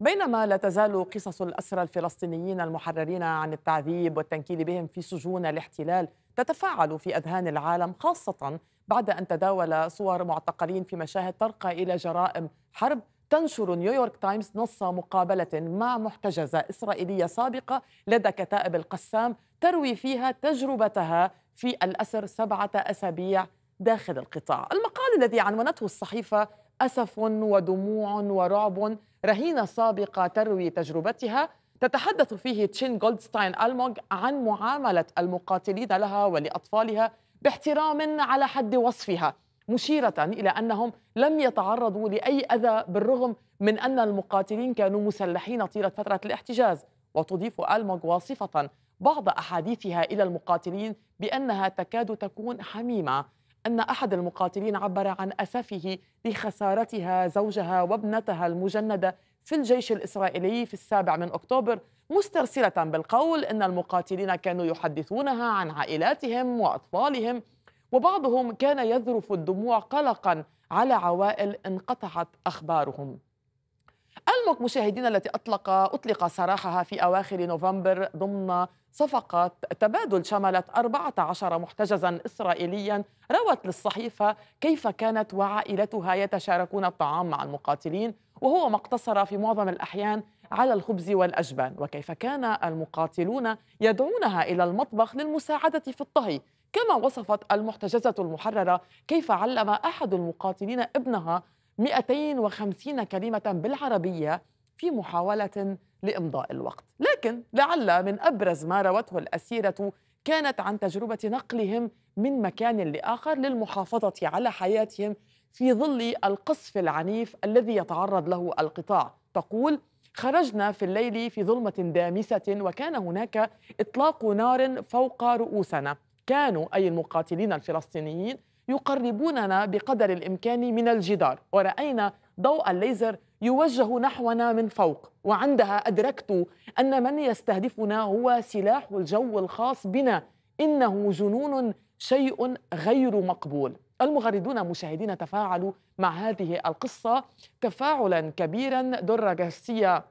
بينما لا تزال قصص الأسرى الفلسطينيين المحررين عن التعذيب والتنكيل بهم في سجون الاحتلال تتفاعل في أذهان العالم خاصة بعد أن تداول صور معتقلين في مشاهد ترقى إلى جرائم حرب تنشر نيويورك تايمز نص مقابلة مع محتجزة إسرائيلية سابقة لدى كتائب القسام تروي فيها تجربتها في الأسر سبعة أسابيع داخل القطاع المقال الذي عنونته الصحيفة أسف ودموع ورعب رهينة سابقة تروي تجربتها تتحدث فيه تشين جولدستاين ألموغ عن معاملة المقاتلين لها ولأطفالها باحترام على حد وصفها مشيرة إلى أنهم لم يتعرضوا لأي أذى بالرغم من أن المقاتلين كانوا مسلحين طيلة فترة الاحتجاز وتضيف ألموغ واصفة بعض أحاديثها إلى المقاتلين بأنها تكاد تكون حميمة أن أحد المقاتلين عبر عن أسفه لخسارتها زوجها وابنتها المجندة في الجيش الإسرائيلي في السابع من أكتوبر مسترسلة بالقول أن المقاتلين كانوا يحدثونها عن عائلاتهم وأطفالهم وبعضهم كان يذرف الدموع قلقا على عوائل انقطعت أخبارهم لعلمك مشاهدينا التي أطلق أطلق سراحها في أواخر نوفمبر ضمن صفقات تبادل شملت 14 محتجزا إسرائيليا روت للصحيفة كيف كانت وعائلتها يتشاركون الطعام مع المقاتلين وهو ما اقتصر في معظم الأحيان على الخبز والأجبان وكيف كان المقاتلون يدعونها إلى المطبخ للمساعدة في الطهي كما وصفت المحتجزة المحررة كيف علم أحد المقاتلين ابنها 250 كلمة بالعربية في محاولة لإمضاء الوقت لكن لعل من أبرز ما روته الأسيرة كانت عن تجربة نقلهم من مكان لآخر للمحافظة على حياتهم في ظل القصف العنيف الذي يتعرض له القطاع تقول خرجنا في الليل في ظلمة دامسة وكان هناك إطلاق نار فوق رؤوسنا كانوا أي المقاتلين الفلسطينيين يقربوننا بقدر الإمكان من الجدار ورأينا ضوء الليزر يوجه نحونا من فوق وعندها أدركت أن من يستهدفنا هو سلاح الجو الخاص بنا إنه جنون شيء غير مقبول المغردون مشاهدين تفاعلوا مع هذه القصة تفاعلا كبيرا درة غارسيا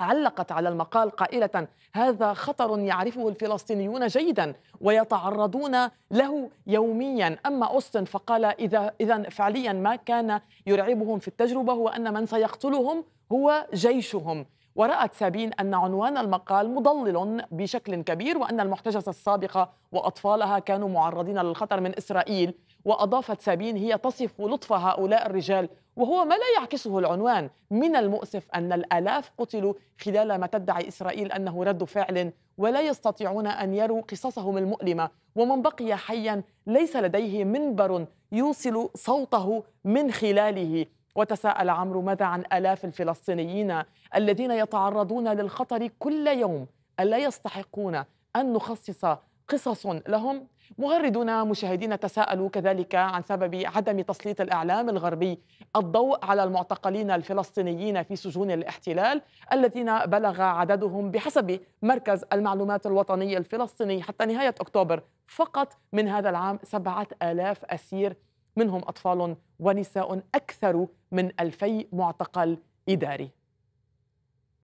علقت على المقال قائلة هذا خطر يعرفه الفلسطينيون جيدا ويتعرضون له يوميا أما أوستن فقال إذا إذا فعليا ما كان يرعبهم في التجربة هو أن من سيقتلهم هو جيشهم ورأت سابين أن عنوان المقال مضلل بشكل كبير وأن المحتجزة السابقة وأطفالها كانوا معرضين للخطر من إسرائيل وأضافت سابين هي تصف لطف هؤلاء الرجال وهو ما لا يعكسه العنوان من المؤسف أن الآلاف قتلوا خلال ما تدعي إسرائيل أنه رد فعل ولا يستطيعون أن يروا قصصهم المؤلمة ومن بقي حيا ليس لديه منبر يوصل صوته من خلاله وتساءل عمرو ماذا عن آلاف الفلسطينيين الذين يتعرضون للخطر كل يوم ألا يستحقون أن نخصص قصص لهم مغردون مشاهدين تساءلوا كذلك عن سبب عدم تسليط الإعلام الغربي الضوء على المعتقلين الفلسطينيين في سجون الاحتلال الذين بلغ عددهم بحسب مركز المعلومات الوطني الفلسطيني حتى نهاية أكتوبر فقط من هذا العام سبعة آلاف أسير منهم أطفال ونساء أكثر من ألفي معتقل إداري